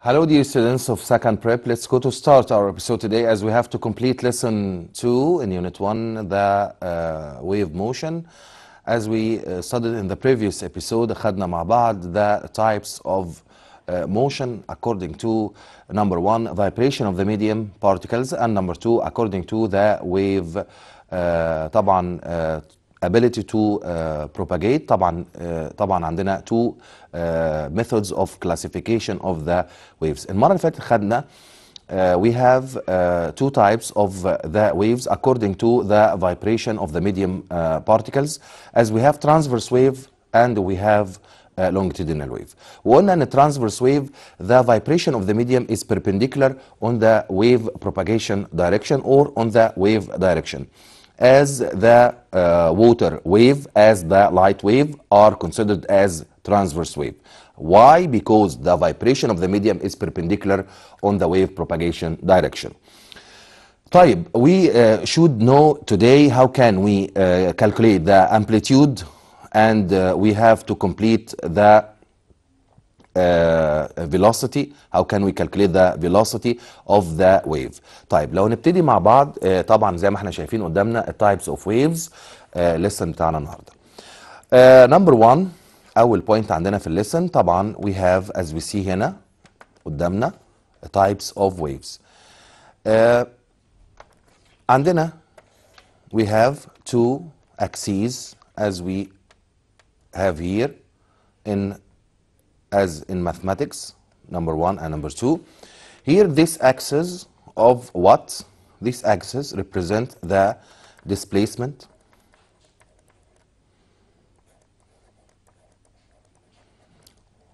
Hello dear students of second prep, let's go to start our episode today as we have to complete lesson 2 in unit 1 the uh, wave motion as we uh, studied in the previous episode خدنا مع the types of uh, motion according to number 1 vibration of the medium particles and number 2 according to the wave uh, طبعا uh, ability to uh, propagate طبعا uh, طبعا عندنا two uh, methods of classification of the waves المره اللي فاتت خدنا Uh, we have uh, two types of uh, the waves according to the vibration of the medium uh، particles as we have transverse wave and we have uh، longitudinal wave وقلنا ان transverse wave the vibration of the medium is perpendicular on the wave propagation direction or on the wave direction as the uh, water wave, as the light wave are considered as transverse wave. Why? Because the vibration of the medium is perpendicular on the wave propagation direction. طيب, we uh, should know today how can we uh, calculate the amplitude and uh, we have to complete the uh, velocity how can we calculate the velocity of the wave طيب لو نبتدي مع بعض uh, طبعا زي ما احنا شايفين قدامنا types of waves uh, lesson بتاعنا النهارده uh, number one اول point عندنا في lesson we have as we see هنا قدامنا types of waves uh, we have two axes as we have here as in mathematics, number one and number two. Here this axis of what? This axis represent the displacement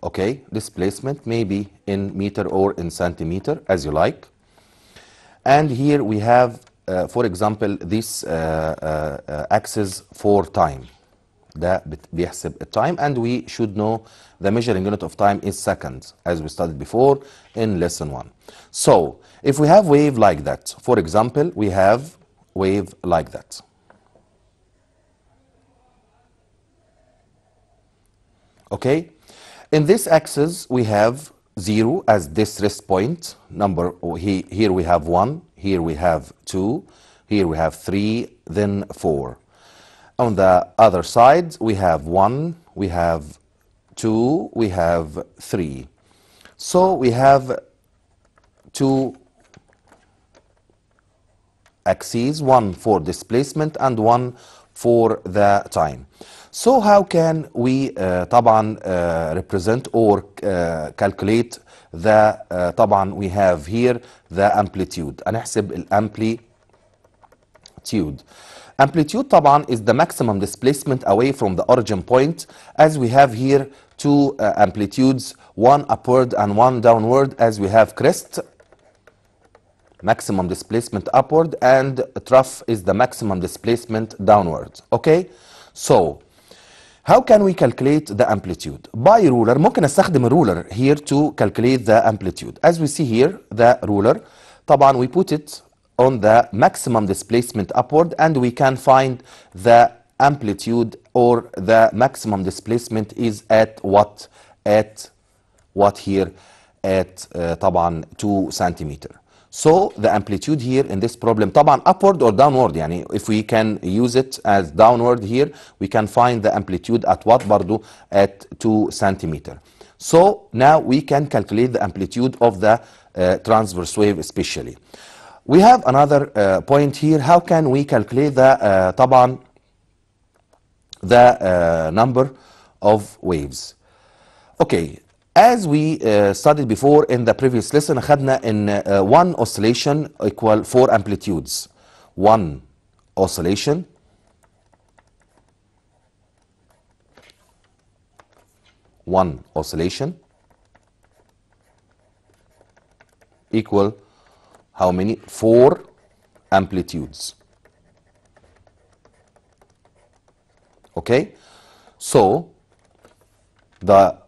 okay displacement maybe in meter or in centimeter as you like and here we have uh, for example this uh, uh, uh axis for time ده بيحسب التايم and we should know the measuring unit of time is seconds as we studied before in lesson 1. So if we have wave like that, for example, we have wave like that. Okay? In this axis, we have 0 as this rest point. Number Here we have 1, here we have 2, here we have 3, then 4. On the other side, we have 1, we have 2, we have 3. So we have two axes, one for displacement and one for the time. So how can we uh, طبعا uh, represent or uh, calculate the uh, طبعا we have here the amplitude. هنحسب amplitude. Amplitude طبعا is the maximum displacement away from the origin point as we have here two uh, amplitudes one upward and one downward as we have crest maximum displacement upward and trough is the maximum displacement downward. okay so how can we calculate the amplitude? By ruler, ممكن استخدم ruler here to calculate the amplitude. As we see here, the ruler, طبعا we put it on the maximum displacement upward and we can find the amplitude or the maximum displacement is at what at what here at uh, 2 centimeter so the amplitude here in this problem taban upward or downward Yani, if we can use it as downward here we can find the amplitude at what do at 2 centimeter so now we can calculate the amplitude of the uh, transverse wave especially we have another uh, point here. How can we calculate the طبعا uh, the uh, number of waves? Okay, As we uh, studied before in the previous lesson, خدنا in uh, one oscillation equal four amplitudes. One oscillation one oscillation equal how many? Four amplitudes. Okay? So, the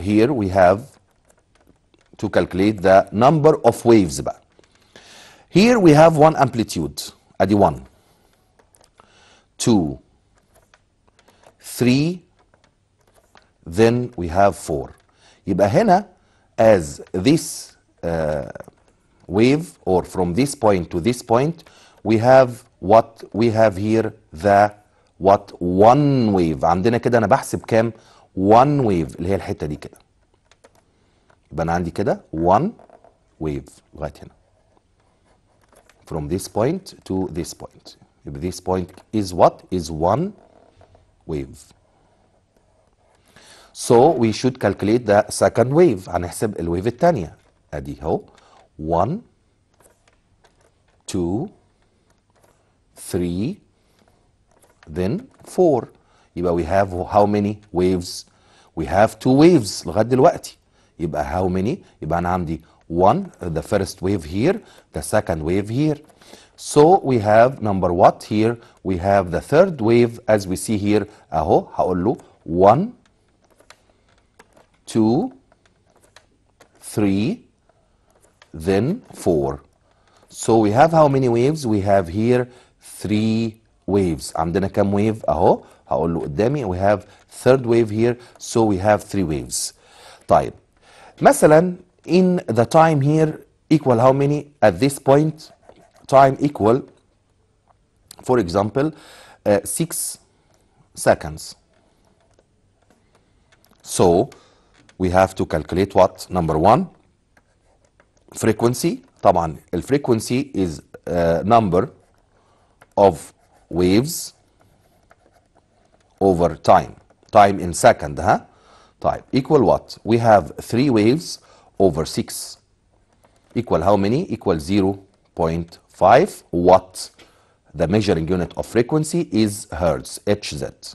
here we have to calculate the number of waves. Here we have one amplitude, adi 1, 2, 3, then we have 4. يبقى as this uh, wave or from this point to this point we have what we have here the what one wave عندنا كده انا بحسب كام one wave اللي هي الحته دي كده يبقى انا عندي كده one wave لغايه هنا from this point to this point this point is what is one wave so we should calculate the second wave هنحسب الويف الثانيه ادي اهو 1, 2, 3, then 4 يبقى we have how many waves we have two waves لغاية دلوقتي يبقى how many يبقى أنا عندي one uh, the first wave here the second wave here so we have number what here we have the third wave as we see here أهو هقول له 1 2 3 then 4 so we have how many waves we have here 3 waves عندنا كام wave اهو هقول قدامي we have third wave here so we have 3 waves طيب مثلا in the time here equal how many at this point time equal for example uh, 6 seconds so we have to calculate what number 1 frequency طبعا الفريكونسي is uh, number of waves over time time in second huh طيب equal what we have three waves over six equal how many equal 0.5 What? the measuring unit of frequency is hertz hz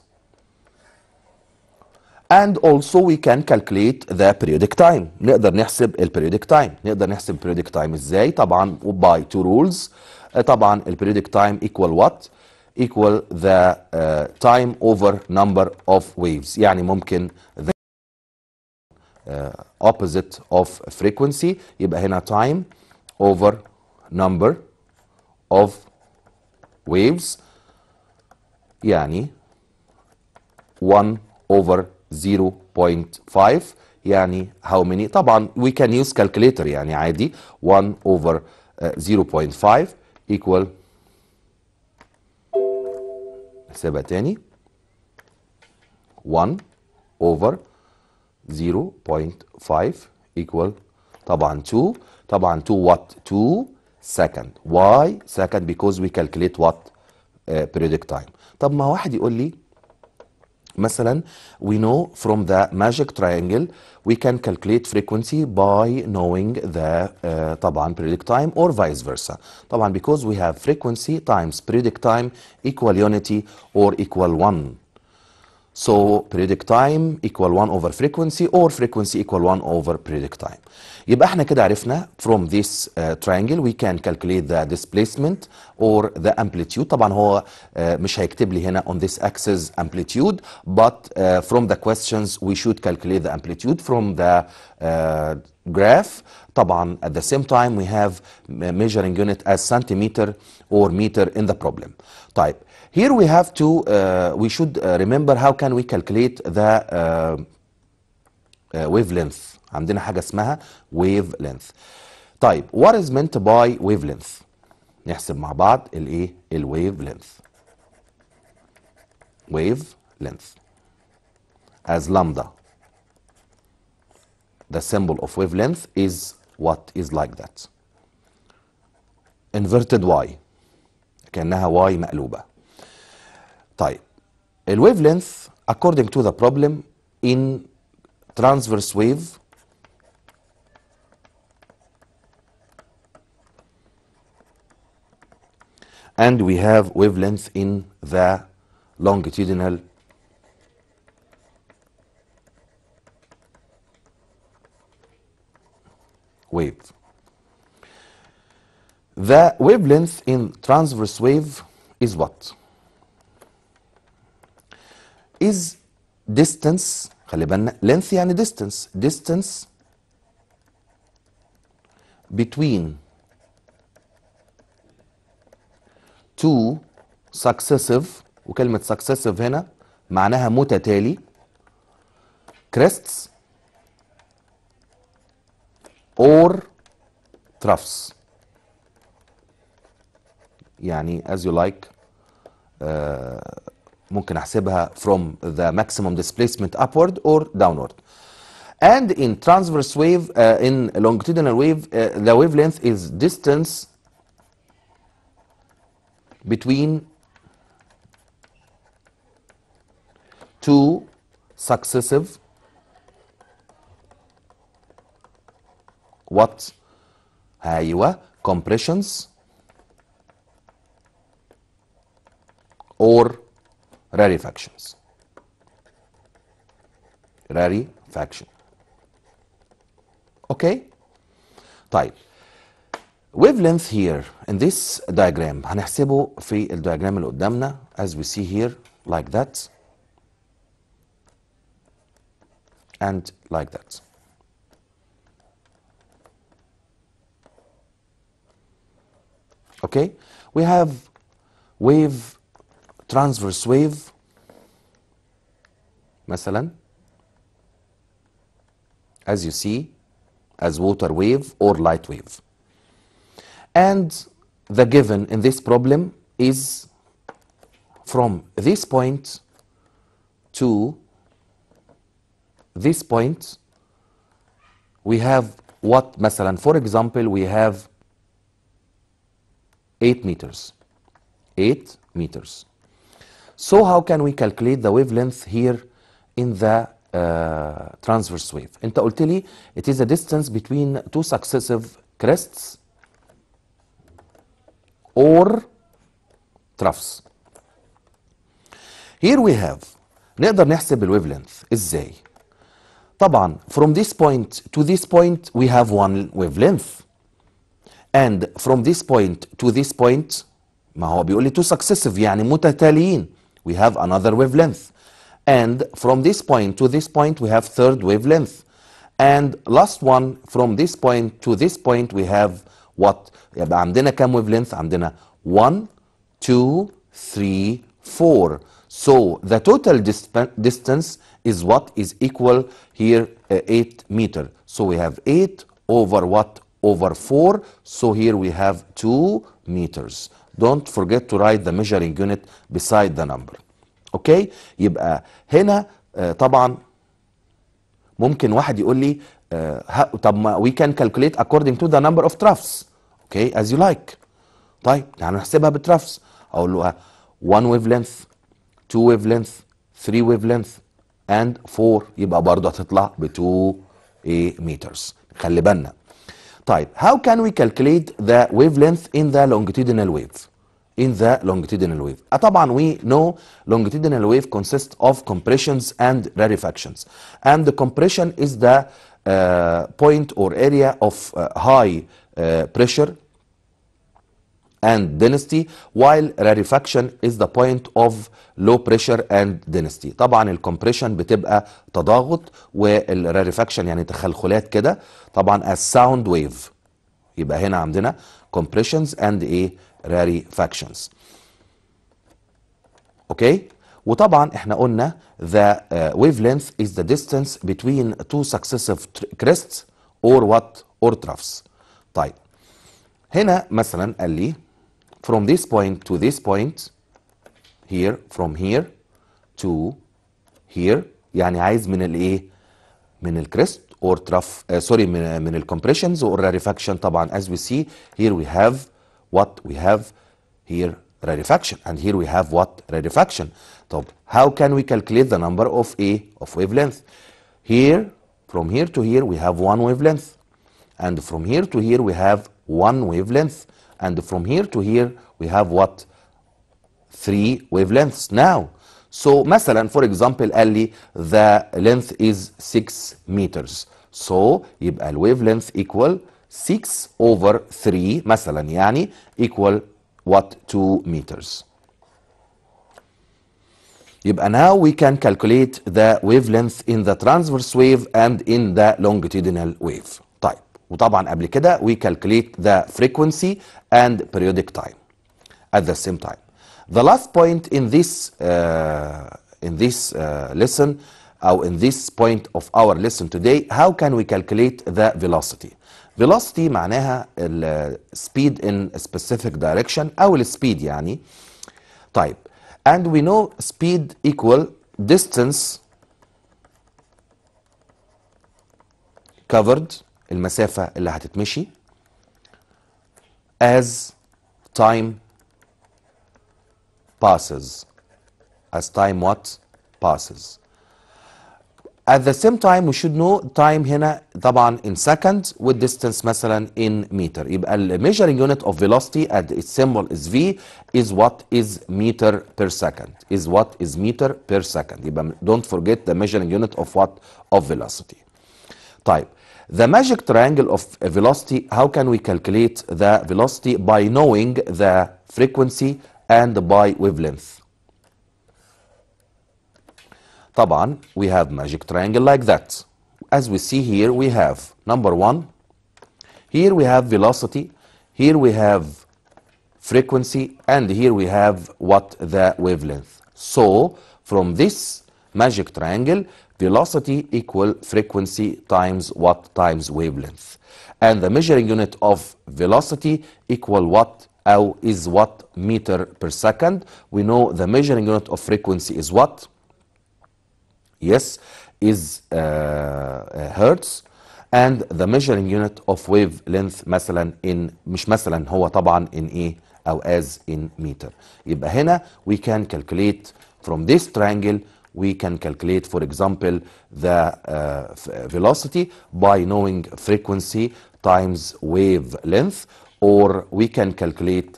and also we can calculate the periodic time نقدر نحسب periodic time. نقدر نحسب periodic time. ازاي طبعا by two rules uh, طبعا periodic time equal what equal the uh, time over number of waves يعني ممكن the uh, opposite of frequency يبقى هنا time over number of waves يعني 1 over 0.5 يعني how many طبعا we can use calculator يعني عادي 1 over uh, 0.5 equal نحسبها تاني 1 over 0.5 equal طبعا 2 طبعا 2 what 2 second why second because we calculate what uh, periodic time طب ما واحد يقول لي مثلا we know from the magic triangle we can calculate frequency by knowing the uh, طبعا periodic time or vice versa طبعا because we have frequency times periodic time equal unity or equal 1 so periodic time equal 1 over frequency or frequency equal 1 over periodic time. يبقى احنا كده عرفنا from this uh, triangle we can calculate the displacement or the amplitude طبعا هو uh, مش هيكتب لي هنا on this axis amplitude but uh, from the questions we should calculate the amplitude from the uh, graph طبعا at the same time we have uh, measuring unit as centimeter or meter in the problem. طيب here we have to, uh, we should uh, remember how can we calculate the uh, uh, wavelength. عندنا حاجة اسمها wavelength. طيب what is meant by wavelength؟ نحسب مع بعض الايه؟ الويف wavelength. wave length as lambda. The symbol of wavelength is what is like that. Inverted y كأنها y مقلوبة. طيب الويف لينث according to the problem in transverse wave and we have wavelength in the longitudinal wave. The wavelength in transverse wave is what? is distance خلي بالنا length يعني distance distance between two successive وكلمة successive هنا معناها متتالي crests or troughs يعني as you like uh, ممكن احسبها from the maximum displacement upward or downward and in transverse wave uh, in longitudinal wave uh, the wavelength is distance between two successive what ايوه compressions or rarefactions. rarefaction Okay. طيب Wavelength here in this diagram هنحسبه في الدياجرام اللي قدامنا as we see here like that and like that okay we have wave transverse wave مثلا as you see as water wave or light wave and the given in this problem is from this point to this point we have what مثلا for example we have 8 meters 8 meters so how can we calculate the wavelength here in the uh, transverse wave? انت قلت لي it is a distance between two successive crests or troughs. Here we have نقدر نحسب wavelength. Is ازاي؟ طبعا from this point to this point we have one wavelength and from this point to this point ما هو بيقول لي two successive يعني متتاليين we have another wavelength. And from this point to this point, we have third wavelength. And last one, from this point to this point, we have what? يبقى عندنا كام wavelength? عندنا 1, 2, 3, 4. So the total distance is what is equal here uh, 8 meter. So we have 8 over what? Over 4. So here we have 2 meters. Don't forget to write the measuring unit beside the number. اوكي يبقى هنا آه طبعا ممكن واحد يقول لي آه طب ما we can calculate according to the number of troughs. اوكي okay, as you like. طيب يعني نحسبها بالترافس اقول له 1 آه، wavelength لينث 2 ويف لينث 3 ويف لينث اند 4 يبقى برضه هتطلع ب 2 ايه مترز خلي بالنا طيب how can we calculate the wavelength in the longitudinal waves in the longitudinal wave uh, طبعا we know longitudinal wave consists of compressions and rarefactions and the compression is the uh, point or area of uh, high uh, pressure and density while rarefaction is the point of low pressure and density طبعا الكمبريشن بتبقى تضاغط rarefaction يعني تخلخلات كده طبعا as sound wave يبقى هنا عندنا compressions and a rarefactions اوكي وطبعا احنا قلنا the uh, wavelength is the distance between two successive crests or what or troughs طيب هنا مثلا قال لي from this point to this point here from here to here يعني عايز من الايه من الكريست or trough uh, sorry من, من الكمبريشنز or rarefaction طبعا as we see here we have what we have here rarefaction and here we have what rarefaction طب how can we calculate the number of a of wavelength here from here to here we have one wavelength and from here to here we have one wavelength and from here to here we have what three wavelengths now so مثلا for example قال the length is 6 meters so يبقى wavelength equal 6 over 3 مثلا يعني equal what 2 meters now we can calculate the wavelength in the transverse wave and in the longitudinal wave وطبعا قبل كده we calculate the frequency and periodic time at the same time. The last point in this uh, in this uh, lesson or in this point of our lesson today how can we calculate the velocity velocity معناها ال uh, speed in a specific direction او speed يعني طيب and we know speed equal distance covered المسافة اللي هتتمشي as time passes as time what passes at the same time we should know time هنا طبعا in second with distance مثلا in meter يبقى ال measuring unit of velocity and its symbol is V is what is meter per second is what is meter per second يبقى don't forget the measuring unit of what of velocity طيب the magic triangle of velocity, how can we calculate the velocity? By knowing the frequency and by wavelength. طبعا we have magic triangle like that. As we see here we have number one, here we have velocity, here we have frequency and here we have what the wavelength. So from this magic triangle velocity equal frequency times what times wavelength and the measuring unit of velocity equal what او is what meter per second we know the measuring unit of frequency is what yes is uh, uh, hertz and the measuring unit of wavelength مثلا in مش مثلا هو طبعا in ايه او as in meter يبقى هنا we can calculate from this triangle we can calculate, for example, the uh, velocity by knowing frequency times wavelength, or we can calculate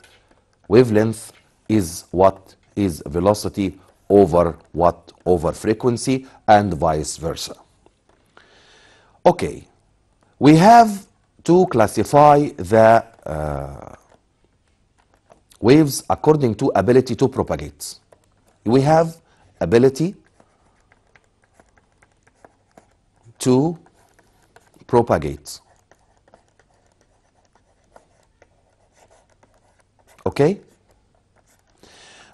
wavelength is what is velocity over what over frequency and vice versa. Okay, we have to classify the uh, waves according to ability to propagate. We have ability to propagate. Okay?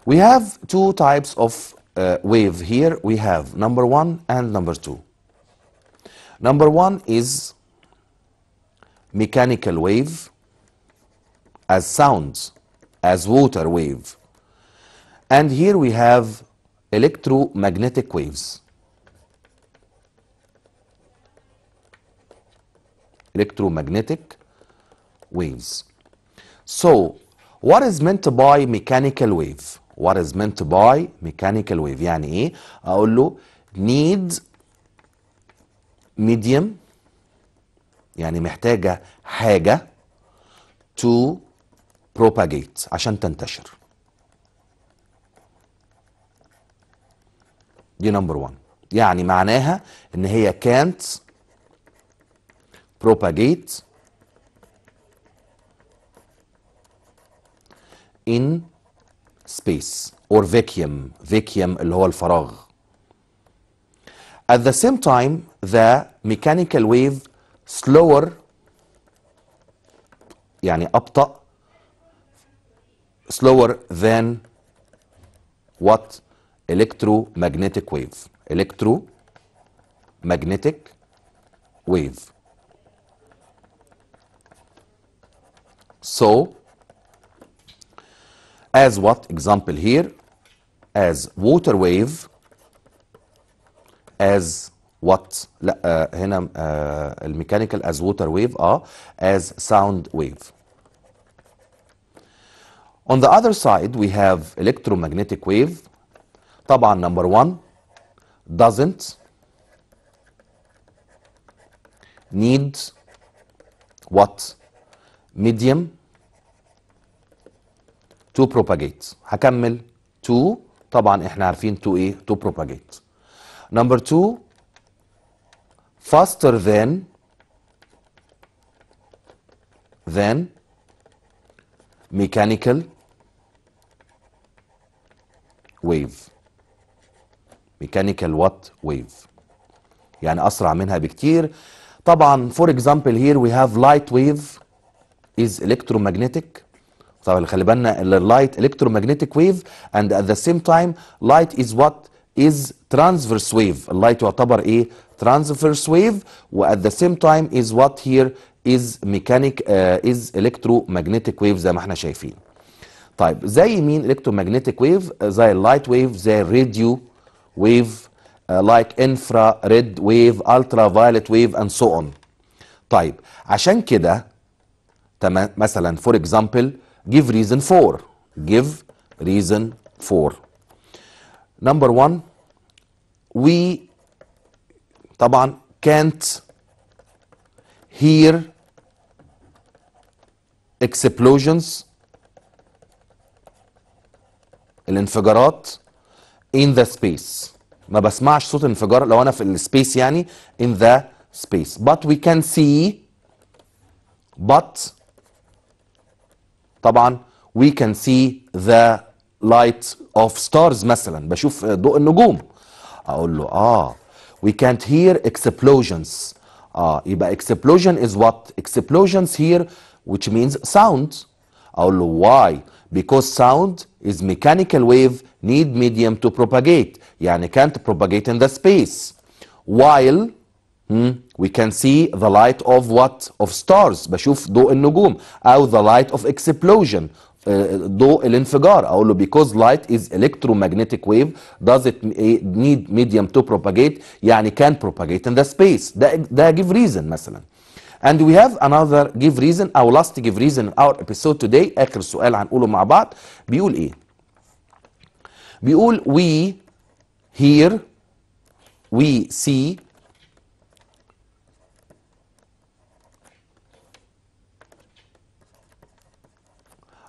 We have two types of uh, wave here. We have number one and number two. Number one is mechanical wave as sounds, as water wave. And here we have electromagnetic waves. electromagnetic waves. So what is meant by mechanical wave? What is meant by mechanical wave? يعني ايه؟ اقول له need medium يعني محتاجة حاجة to propagate عشان تنتشر. دي نمبر 1 يعني معناها ان هي can't propagates in space or vacuum vacuum الفراغ at the same time the mechanical wave slower يعني أبطأ slower than what electromagnetic wave electromagnetic wave So, as what example here? As water wave, as what لا هنا الميكانيكال as water wave اه as sound wave. On the other side we have electromagnetic wave طبعا number one doesn't need what medium to propagate هكمل to طبعا احنا عارفين to ايه to propagate number two faster than than mechanical wave mechanical what wave يعني اسرع منها بكتير طبعا for example here we have light wave is electromagnetic طبعا خلي بالنا اللايت electromagnetic wave and at the same time light is what is transverse wave اللايت يعتبر ايه transverse wave و at the same time is what here is mechanic uh, is electromagnetic wave زي ما احنا شايفين طيب زي مين electromagnetic wave uh, زي light wave زي radio wave uh, like infrared wave ultraviolet wave and so on طيب عشان كده مثلا for example give reason for give reason for number one we طبعا can't hear explosions الانفجارات in the space ما بسمعش صوت انفجار لو انا في السبيس يعني in the space but we can see but طبعا we can see the light of stars مثلا بشوف ضوء النجوم اقول له اه we can't hear explosions اه يبقى explosion is what explosions here which means sound اقول له why because sound is mechanical wave need medium to propagate يعني can't propagate in the space while Hmm? we can see the light of what of stars بشوف ضوء النجوم أو the light of explosion uh, ضوء الانفجار اقول له because light is electromagnetic wave does it need medium to propagate يعني can propagate in the space ده give reason مثلا and we have another give reason Our last give reason in our episode today اخر سؤال هنقوله مع بعض بيقول ايه بيقول we hear we see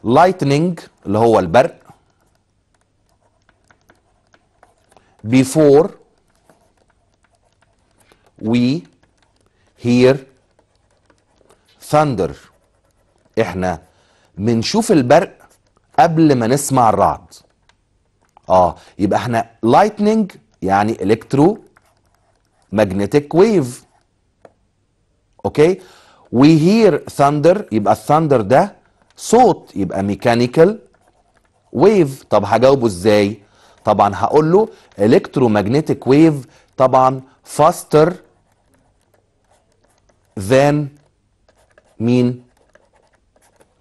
lightning اللي هو البرق before we hear thunder احنا بنشوف البرق قبل ما نسمع الرعد اه يبقى احنا lightning يعني الكترو magnetic wave اوكي وي هير ثاندر يبقى الثاندر ده صوت يبقى ميكانيكال ويف طب هجاوبه ازاي طبعا هقول له ماجنتيك ويف طبعا فاستر ذان مين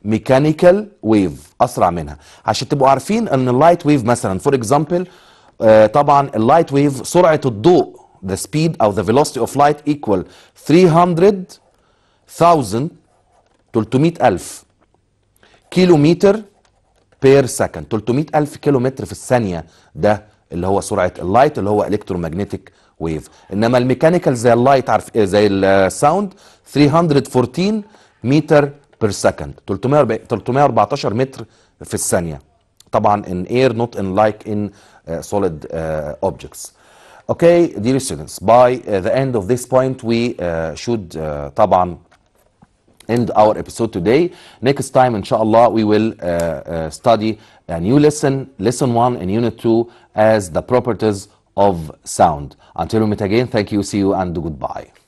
ميكانيكال ويف اسرع منها عشان تبقوا عارفين ان اللايت ويف مثلا فور اكزامبل آه، طبعا اللايت ويف سرعه الضوء the speed او the velocity of light equal 300000 300000 كيلو متر بير سكند 300 ألف كيلو متر في الثانية ده اللي هو سرعة اللايت اللي هو الكترومغنيتيك ويف إنما الميكانيكال زي اللايت عارف ايه زي الساوند 314 متر بير سكند 314 متر في الثانية طبعا in air not in like in سوليد uh, solid اوكي uh, objects Okay, باي ذا اند اوف ذيس بوينت وي شود طبعا end our episode today. Next time, inshallah, we will uh, uh, study a new lesson, lesson one and unit two, as the properties of sound. Until we meet again, thank you, see you, and goodbye.